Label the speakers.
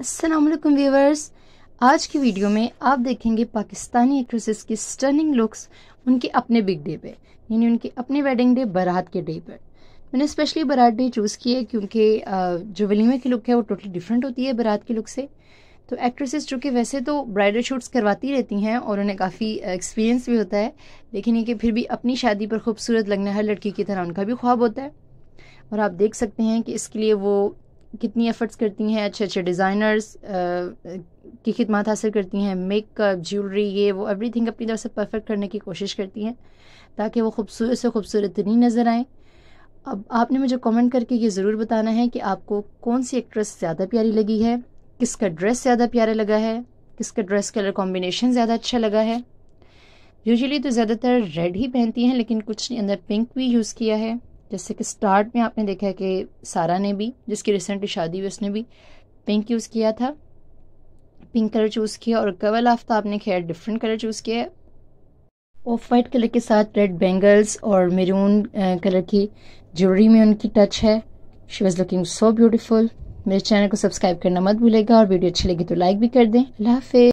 Speaker 1: Aslam viewers आज की video में आप देखेंगे पाकिस्तानी एक्ट्रेसेस की स्टर्निंग लुक्स उनके अपने बिग डे पे यानी उनके अपने वेडिंग डे बारात के डे पर मैंने स्पेशली बारात डे चूज़ की है क्योंकि जो वलीमे की लुक है वो टोटली डिफरेंट होती है बारात की लुक से तो एक्ट्रेसेस जो कि वैसे तो ब्राइडल शूट्स करवाती रहती हैं और उन्हें काफ़ी एक्सपीरियंस भी होता है लेकिन ये कि फिर भी अपनी शादी पर खूबसूरत लगना हर लड़की की तरह उनका भी ख्वाब होता है और आप देख सकते हैं कि इसके लिए वो कितनी एफ़र्ट्स करती हैं अच्छे अच्छे डिज़ाइनर्स की खिदमत हासिल करती हैं मेकअप ज्वेलरी ये वो एवरीथिंग अपनी तरफ से परफेक्ट करने की कोशिश करती हैं ताकि वो खूबसूरत से खूबसूरत नहीं नज़र आएँ अब आपने मुझे कमेंट करके ये ज़रूर बताना है कि आपको कौन सी एक्ट्रेस ज़्यादा प्यारी लगी है किसका ड्रेस ज़्यादा प्यारा लगा है किसका ड्रेस कलर कॉम्बिनेशन ज़्यादा अच्छा लगा है यूजुअली तो ज़्यादातर रेड ही पहनती हैं लेकिन कुछ ने अंदर पिंक भी यूज़ किया है जैसे कि स्टार्ट में आपने देखा है कि सारा ने भी जिसकी रिसेंटली शादी हुई उसने भी पिंक यूज़ किया था पिंक कलर चूज़ किया और कवल आफ्ता आपने खैर डिफरेंट कलर चूज़ किया है ऑफ वाइट कलर के साथ रेड बेंगल्स और मेरून कलर की ज्वेलरी में उनकी टच है she was looking so beautiful मेरे चैनल को सब्सक्राइब करना मत भूलेगा और वीडियो अच्छी लगी तो लाइक भी कर दें अल्लाह